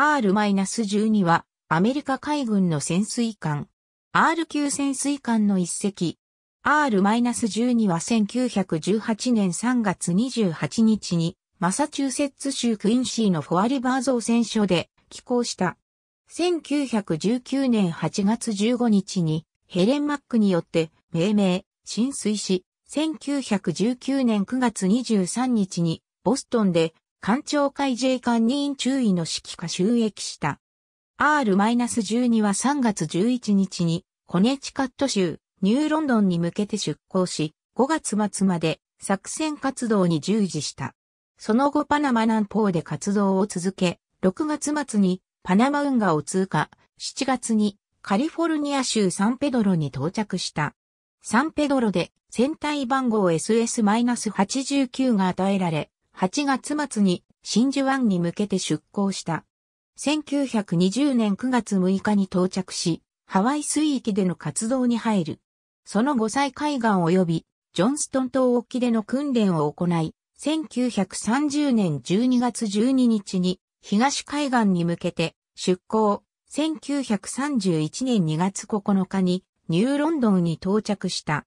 R-12 はアメリカ海軍の潜水艦。R 級潜水艦の一隻。R-12 は1918年3月28日にマサチューセッツ州クインシーのフォアリバー造船所で寄港した。1919年8月15日にヘレン・マックによって命名、浸水し、1919年9月23日にボストンで官庁会 J 官任員注意の指揮下収益した。R-12 は3月11日に、コネチカット州、ニューロンドンに向けて出港し、5月末まで作戦活動に従事した。その後パナマ南方で活動を続け、6月末にパナマ運河を通過、7月にカリフォルニア州サンペドロに到着した。サンペドロで船体番号 SS-89 が与えられ、8月末に真珠湾に向けて出港した。1920年9月6日に到着し、ハワイ水域での活動に入る。その後歳。海岸及び、ジョンストン島沖での訓練を行い、1930年12月12日に東海岸に向けて出港、1931年2月9日にニューロンドンに到着した。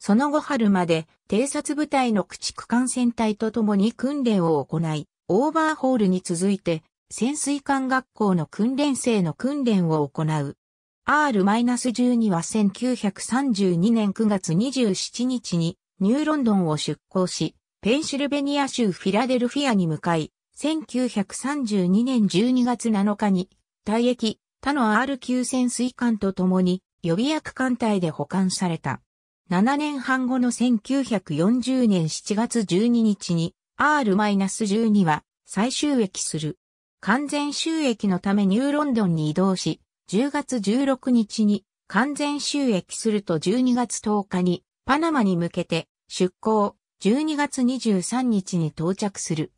その後春まで偵察部隊の駆逐艦船隊と共に訓練を行い、オーバーホールに続いて潜水艦学校の訓練生の訓練を行う。R-12 は1932年9月27日にニューロンドンを出港し、ペンシルベニア州フィラデルフィアに向かい、1932年12月7日に、退役、他の R 級潜水艦と共に予備役艦隊で保管された。7年半後の1940年7月12日に R-12 は再収益する。完全収益のためニューロンドンに移動し、10月16日に完全収益すると12月10日にパナマに向けて出港、12月23日に到着する。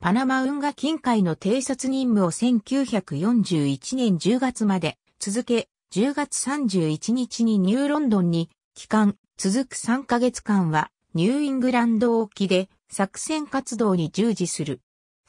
パナマ運河近海の偵察任務を1941年10月まで続け、10月31日にニューロンドンに期間、続く3ヶ月間は、ニューイングランド沖で作戦活動に従事する。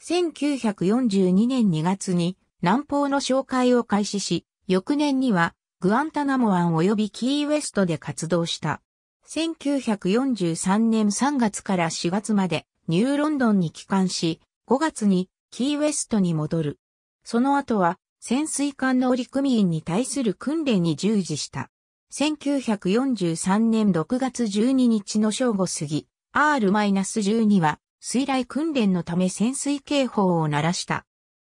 1942年2月に南方の紹介を開始し、翌年にはグアンタナモ湾及びキーウエストで活動した。1943年3月から4月までニューロンドンに帰還し、5月にキーウエストに戻る。その後は潜水艦の織組員に対する訓練に従事した。1943年6月12日の正午過ぎ、R-12 は水雷訓練のため潜水警報を鳴らした。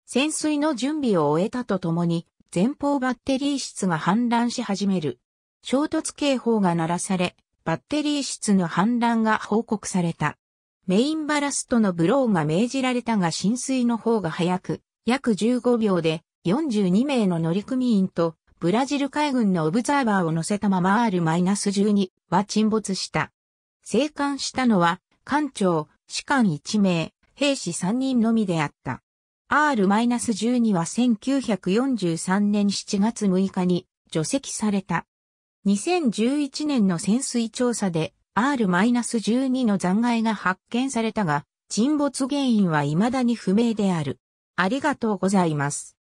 潜水の準備を終えたとともに、前方バッテリー室が氾濫し始める。衝突警報が鳴らされ、バッテリー室の氾濫が報告された。メインバラストのブローが命じられたが浸水の方が早く、約15秒で42名の乗組員とブラジル海軍のオブザーバーを乗せたまま R-12 は沈没した。生還したのは、艦長、士官1名、兵士3人のみであった。R-12 は1943年7月6日に除籍された。2011年の潜水調査で R-12 の残骸が発見されたが、沈没原因は未だに不明である。ありがとうございます。